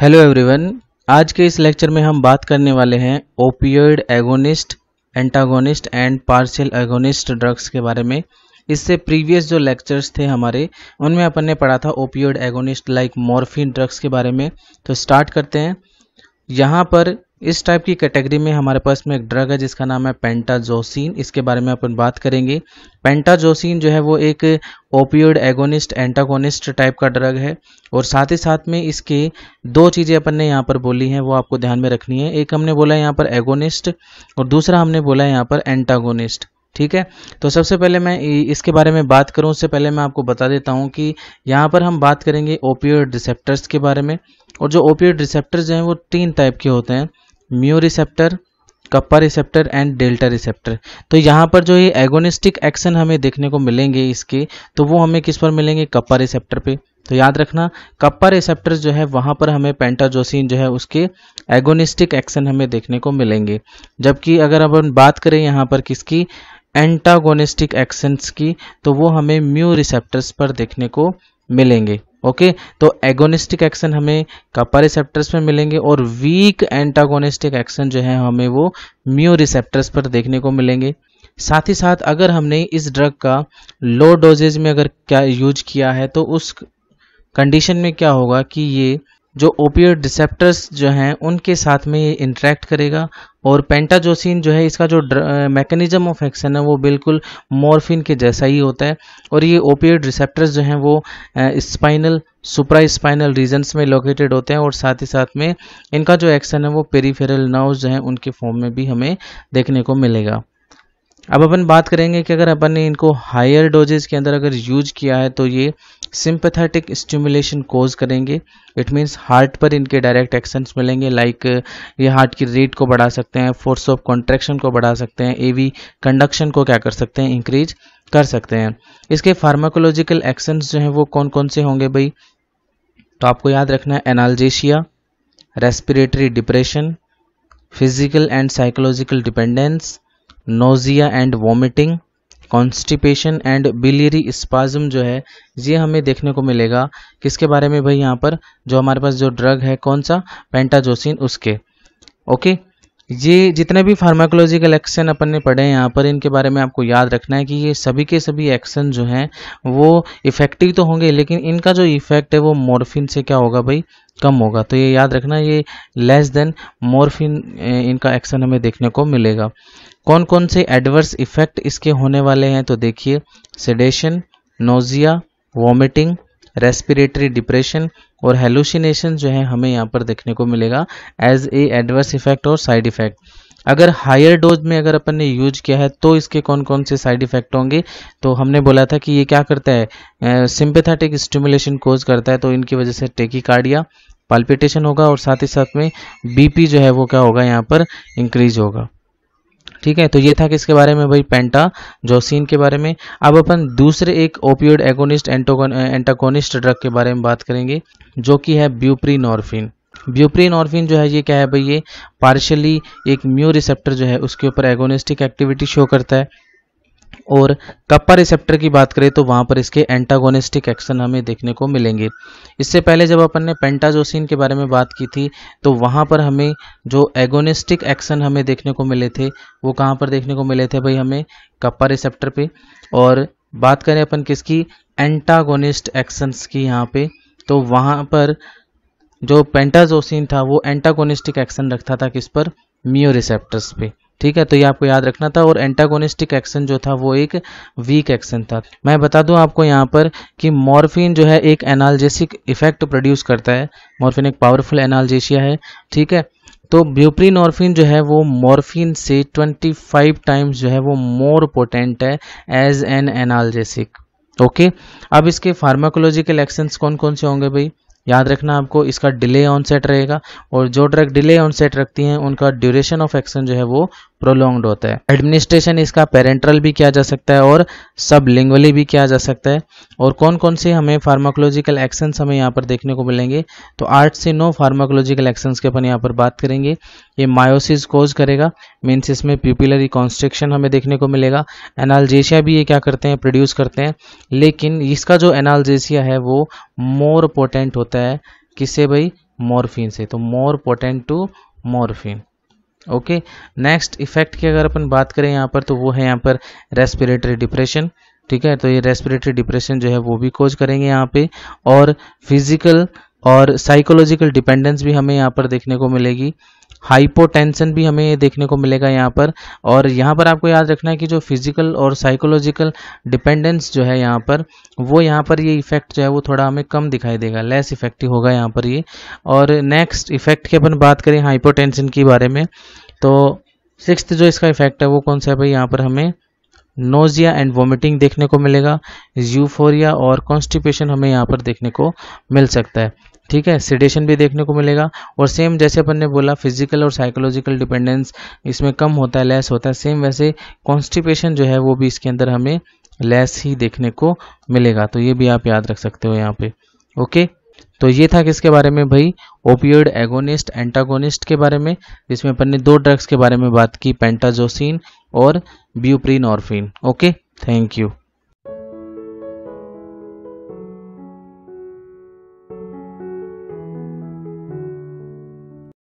hello everyone आज के इस लेक्चर में हम बात करने वाले हैं opioid agonist antagonist and partial agonist drugs के बारे में इससे प्रीवियस जो लेक्चर्स थे हमारे उनमें अपन ने पढ़ा था opioid agonist like morphine drugs के बारे में तो स्टार्ट करते हैं यहाँ पर इस टाइप की कैटेगरी में हमारे पास में एक ड्रग है जिसका नाम है पेंटाजोसिन इसके बारे में अपन बात करेंगे पेंटाजोसिन जो है वो एक ओपियोड एगोनिस्ट एंटागोनिस्ट टाइप का ड्रग है और साथ ही साथ में इसके दो चीज़ें अपन ने यहाँ पर बोली हैं वो आपको ध्यान में रखनी है एक हमने बोला यहाँ पर एगोनिस्ट और दूसरा हमने बोला यहाँ पर एंटागोनिस्ट ठीक है तो सबसे पहले मैं इसके बारे में बात करूँ उससे पहले मैं आपको बता देता हूँ कि यहाँ पर हम बात करेंगे ओपियोड रिसेप्टर्स के बारे में और जो ओपियोड रिसेप्टर्स हैं वो तीन टाइप के होते हैं mu receptor kappa receptor and delta receptor तो यहाँ पर जो ये एगोनिस्टिक एक्शन हमें देखने को मिलेंगे इसके तो वो हमें किस पर मिलेंगे कप्पा रिसेप्टर पे तो याद रखना कप्पा रिसेप्टर जो है वहाँ पर हमें पेंटाजोसिन जो है उसके एगोनिस्टिक एक्शन हमें देखने को मिलेंगे जबकि अगर हम बात करें यहाँ पर किसकी एंटागोनिस्टिक एक्शंस की तो वो हमें म्यू रिसेप्टर्स पर देखने को मिलेंगे ओके तो एगोनिस्टिक एक्शन हमें कपा रिसेप्टर्स में मिलेंगे और वीक एंटागोनिस्टिक एक्शन जो है हमें वो म्यू रिसेप्टर्स पर देखने को मिलेंगे साथ ही साथ अगर हमने इस ड्रग का लो डोजेज में अगर क्या यूज किया है तो उस कंडीशन में क्या होगा कि ये जो ओपियड डिसेप्टर्स जो हैं उनके साथ में ये इंट्रैक्ट करेगा और पेंटाजोसिन जो है इसका जो मैकेनिज्म ऑफ एक्शन है वो बिल्कुल मॉर्फिन के जैसा ही होता है और ये ओपियड रिसेप्टर्स जो हैं वो स्पाइनल सुपरा स्पाइनल रीजन्स में लोकेटेड होते हैं और साथ ही साथ में इनका जो एक्शन है वो पेरीफेरल नर्व जो हैं उनके फॉर्म में भी हमें देखने को मिलेगा अब अपन बात करेंगे कि अगर अपन ने इनको हायर डोजेज के अंदर अगर यूज किया है तो ये सिंपथेटिक स्टिमुलेशन कोज करेंगे इट मीन्स हार्ट पर इनके डायरेक्ट एक्शंस मिलेंगे लाइक ये हार्ट की रेट को बढ़ा सकते हैं फोर्स ऑफ कॉन्ट्रैक्शन को बढ़ा सकते हैं एवी कंडक्शन को क्या कर सकते हैं इंक्रीज कर सकते हैं इसके फार्माकोलॉजिकल एक्शंस जो हैं वो कौन कौन से होंगे भाई तो आपको याद रखना है analgesia respiratory depression physical and psychological dependence nausea and vomiting constipation and biliary spasm जो है ये हमें देखने को मिलेगा किसके बारे में भाई यहाँ पर जो हमारे पास जो ड्रग है कौन सा पेंटाजोसिन उसके ओके ये जितने भी फार्माकोलॉजिकल एक्शन अपन ने पढ़े हैं यहाँ पर इनके बारे में आपको याद रखना है कि ये सभी के सभी एक्शन जो हैं वो इफेक्टिव तो होंगे लेकिन इनका जो इफेक्ट है वो मॉर्फिन से क्या होगा भाई कम होगा तो ये याद रखना ये लेस देन मॉर्फिन इनका एक्शन हमें देखने को मिलेगा कौन कौन से एडवर्स इफेक्ट इसके होने वाले हैं तो देखिए sedation nausea vomiting respiratory depression और हेलुसिनेशन जो है हमें यहाँ पर देखने को मिलेगा एज ए एडवर्स इफेक्ट और साइड इफेक्ट अगर हायर डोज में अगर अपन ने यूज किया है तो इसके कौन कौन से साइड इफेक्ट होंगे तो हमने बोला था कि ये क्या करता है सिंपेथेटिक स्टिमुलेशन कोज करता है तो इनकी वजह से टेकिकार्डिया पाल्पिटेशन होगा और साथ ही साथ में बीपी जो है वो क्या होगा यहाँ पर इंक्रीज होगा ठीक है तो ये था कि इसके बारे में भाई पेंटा जोसिन के बारे में अब अपन दूसरे एक ओपियोड एगोनिस्ट एंटाकोनिस्ट ड्रग के बारे में बात करेंगे जो कि है ब्यूप्री नॉर्फिन जो है ये क्या है भाई ये पार्शली एक म्यू रिसेप्टर जो है उसके ऊपर एगोनिस्टिक एक्टिविटी शो करता है और कप्पा रिसेप्टर की बात करें तो वहाँ पर इसके एंटागोनिस्टिक एक्शन हमें देखने को मिलेंगे इससे पहले जब अपन ने पेंटाजोसिन के बारे में बात की थी तो वहाँ पर हमें जो एगोनिस्टिक एक्शन हमें देखने को मिले थे वो कहाँ पर देखने को मिले थे भाई हमें कप्पा रिसेप्टर पर और बात करें अपन किसकी एंटागोनिस्ट एक्शंस की यहाँ पे तो वहाँ पर जो पेंटाजोसिन था वो एंटागोनिस्टिक एक्शन रखता था किस पर मियो रिसेप्टर्स पे ठीक है तो ये आपको याद रखना था और एंटागोनिस्टिक एक्शन जो था वो एक वीक एक्शन था मैं बता दूं आपको यहाँ पर कि मॉर्फिन जो है एक एनाल्जेसिक इफेक्ट प्रोड्यूस करता है मॉर्फिन एक पावरफुल एनाल्जेशिया है ठीक है तो ब्यूप्रीनॉर्फिन जो है वो मॉर्फिन से 25 टाइम्स जो है वो मोर पोटेंट है एज एन एनाल्जेसिक ओके अब इसके फार्माकोलॉजिकल एक्शन कौन कौन से होंगे भाई याद रखना आपको इसका डिले ऑन सेट रहेगा और जो ड्रग डिले ऑन सेट रखती हैं उनका ड्यूरेशन ऑफ एक्शन जो है वो प्रोलोंग्ड होता है एडमिनिस्ट्रेशन इसका पेरेंट्रल भी किया जा सकता है और सब लिंगवली भी किया जा सकता है और कौन कौन से हमें फार्माकोलॉजिकल एक्शंस हमें यहाँ पर देखने को मिलेंगे तो आठ से नौ फार्माकोलॉजिकल एक्शंस के अपन यहाँ पर बात करेंगे ये मायोसिस कोज करेगा मीन्स इसमें प्यूपिलरी कॉन्स्ट्रिक्शन हमें देखने को मिलेगा एनालजेसिया भी ये क्या करते हैं प्रोड्यूस करते हैं लेकिन इसका जो एनालजेसिया है वो मोर पोटेंट होता है किससे भाई मोरफिन से तो more potent to morphine okay next effect की अगर अपन बात करें यहाँ पर तो वो है यहाँ पर रेस्पिरेटरी डिप्रेशन ठीक है तो ये रेस्पिरेटरी डिप्रेशन जो है वो भी कोज करेंगे यहाँ पे और फिजिकल और साइकोलॉजिकल डिपेंडेंस भी हमें यहाँ पर देखने को मिलेगी हाइपोटेंशन भी हमें देखने को मिलेगा यहाँ पर और यहाँ पर आपको याद रखना है कि जो फिजिकल और साइकोलॉजिकल डिपेंडेंस जो है यहाँ पर वो यहाँ पर ये इफेक्ट जो है वो थोड़ा हमें कम दिखाई देगा लेस इफेक्टिव होगा यहाँ पर ये और नेक्स्ट इफेक्ट की अपन बात करें हाइपोटेंशन के बारे में तो सिक्स जो इसका इफेक्ट है वो कौन सा है भाई यहाँ पर हमें नोजिया एंड वोमिटिंग देखने को मिलेगा यूफोरिया और कॉन्स्टिपेशन हमें यहाँ पर देखने को मिल सकता है ठीक है सिडेशन भी देखने को मिलेगा और सेम जैसे अपन ने बोला फिजिकल और साइकोलॉजिकल डिपेंडेंस इसमें कम होता है लेस होता है सेम वैसे कॉन्स्टिपेशन जो है वो भी इसके अंदर हमें लेस ही देखने को मिलेगा तो ये भी आप याद रख सकते हो यहाँ पे ओके तो ये था किसके बारे में भाई ओपियोड एगोनिस्ट एंटागोनिस्ट के बारे में जिसमें अपन ने दो ड्रग्स के बारे में बात की पेंटाजोसिन और buprenorphine okay thank you